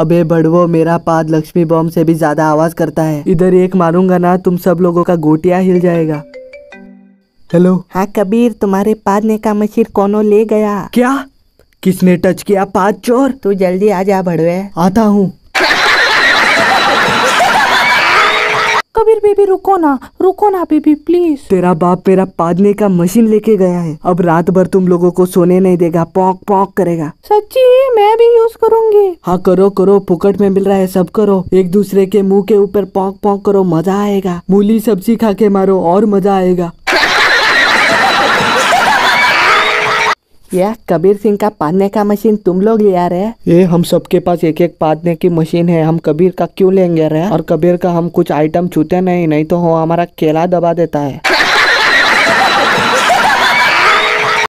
अबे बड़वो मेरा पाद लक्ष्मी बॉम्ब से भी ज्यादा आवाज करता है इधर एक मारूंगा ना तुम सब लोगों का गोटिया हिल जाएगा हेलो हाँ कबीर तुम्हारे पाद ने का मशीर कोनो ले गया क्या किसने टच किया पाद चोर तू जल्दी आ जा भड़वे आता हूँ कबीर बेबी रुको ना रुको ना बेबी प्लीज तेरा बाप मेरा पादने का मशीन लेके गया है अब रात भर तुम लोगो को सोने नहीं देगा पौक पौक करेगा सच्ची मैं भी यूज करूंगी हाँ करो करो फुकट में मिल रहा है सब करो एक दूसरे के मुंह के ऊपर पौक पौक करो मजा आएगा मूली सब्जी खा के मारो और मजा आएगा यह कबीर सिंह का पादने का मशीन तुम लोग ले आ रहे हैं ये हम सबके पास एक एक पादने की मशीन है हम कबीर का क्यों लेंगे रहे और कबीर का हम कुछ आइटम छूते नहीं नहीं तो वो हमारा केला दबा देता है